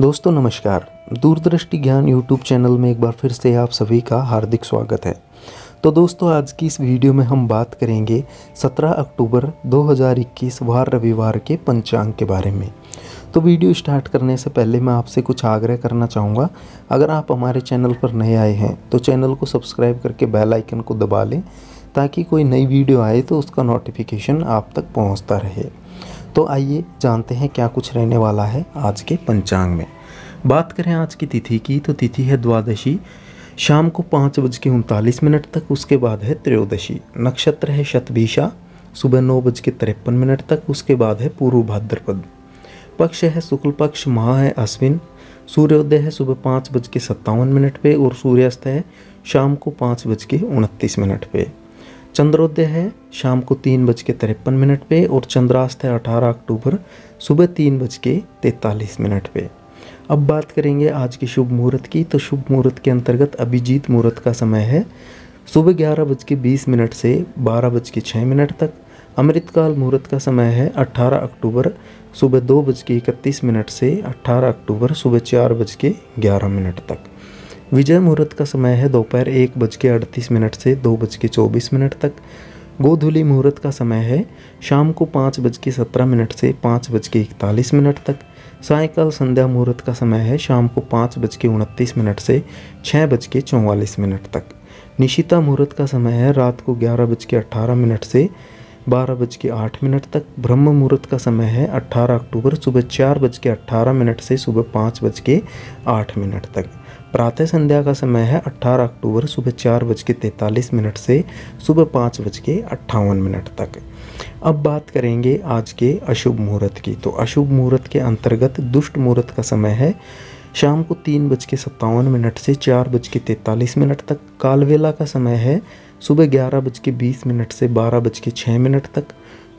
दोस्तों नमस्कार दूरदृष्टि ज्ञान यूट्यूब चैनल में एक बार फिर से आप सभी का हार्दिक स्वागत है तो दोस्तों आज की इस वीडियो में हम बात करेंगे 17 अक्टूबर 2021 वार रविवार के पंचांग के बारे में तो वीडियो स्टार्ट करने से पहले मैं आपसे कुछ आग्रह करना चाहूँगा अगर आप हमारे चैनल पर नए आए हैं तो चैनल को सब्सक्राइब करके बेलाइकन को दबा लें ताकि कोई नई वीडियो आए तो उसका नोटिफिकेशन आप तक पहुँचता रहे तो आइए जानते हैं क्या कुछ रहने वाला है आज के पंचांग में बात करें आज की तिथि की तो तिथि है द्वादशी शाम को पाँच बज के उनतालीस मिनट तक उसके बाद है त्रयोदशी नक्षत्र है शतभिषा सुबह नौ बज के तिरपन मिनट तक उसके बाद है पूर्व भाद्रपद पक्ष है शुक्ल पक्ष माह है अश्विन सूर्योदय है सुबह पाँच बज के सत्तावन मिनट पे और सूर्यास्त है शाम को पाँच बज के उनतीस मिनट पे चंद्रोदय है शाम को तीन बज के तिरपन मिनट पे और चंद्रास्त है अठारह अक्टूबर सुबह तीन बज के तैंतालीस मिनट पे अब बात करेंगे आज के शुभ मुहूर्त की तो शुभ मुहूर्त के अंतर्गत अभिजीत मुहूर्त का समय है सुबह ग्यारह बज के बीस मिनट से बारह बज के छः मिनट तक अमृतकाल मुहूर्त का समय है अट्ठारह अक्टूबर सुबह दो बज के इकतीस मिनट से अट्ठारह अक्टूबर सुबह चार बज के ग्यारह मिनट तक विजय मुहूर्त का समय है दोपहर एक बज के अड़तीस मिनट से दो बज के चौबीस मिनट तक गोधूली मुहूर्त का समय है शाम को पाँच बज के सत्रह मिनट से पाँच बज के इकतालीस मिनट तक सायकाल संध्या मुहूर्त का समय है शाम को पाँच बज के उनतीस मिनट से छः बज के चौवालीस मिनट तक निशिता मुहूर्त का समय है रात को ग्यारह बज के अट्ठारह मिनट से बारह बज के आठ मिनट तक ब्रह्म मुहूर्त का समय है 18 अक्टूबर सुबह चार बज के अट्ठारह मिनट से सुबह पाँच बज के आठ मिनट तक प्रातः संध्या का समय है 18 अक्टूबर सुबह चार बज के तैंतालीस मिनट से सुबह पाँच बज के अट्ठावन मिनट तक अब बात करेंगे आज के अशुभ मुहूर्त की तो अशुभ मुहूर्त के अंतर्गत दुष्ट मुहूर्त का समय है शाम को तीन बज के सत्तावन मिनट से चार बज के तैंतालीस मिनट तक कालवेला का समय है सुबह ग्यारह बज के बीस मिनट से बारह बज के छः मिनट तक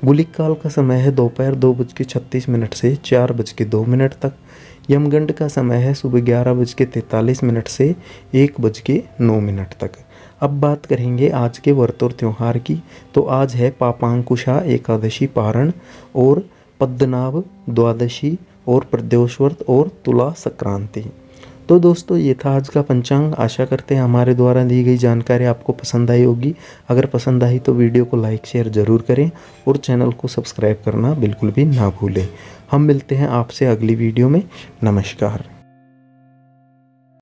गुलिक काल का समय है दोपहर दो बज के छत्तीस मिनट से चार बज के दो मिनट तक यमगंड का समय है सुबह ग्यारह बज के तैंतालीस मिनट से एक बज के नौ मिनट तक अब बात करेंगे आज के व्रत और त्यौहार की तो आज है पापांकुशा एकादशी पारण और पद्मनाभ द्वादशी और प्रदोष व्रत और तुला संक्रांति तो दोस्तों ये था आज का पंचांग आशा करते हैं हमारे द्वारा दी गई जानकारी आपको पसंद आई होगी अगर पसंद आई तो वीडियो को लाइक शेयर ज़रूर करें और चैनल को सब्सक्राइब करना बिल्कुल भी ना भूलें हम मिलते हैं आपसे अगली वीडियो में नमस्कार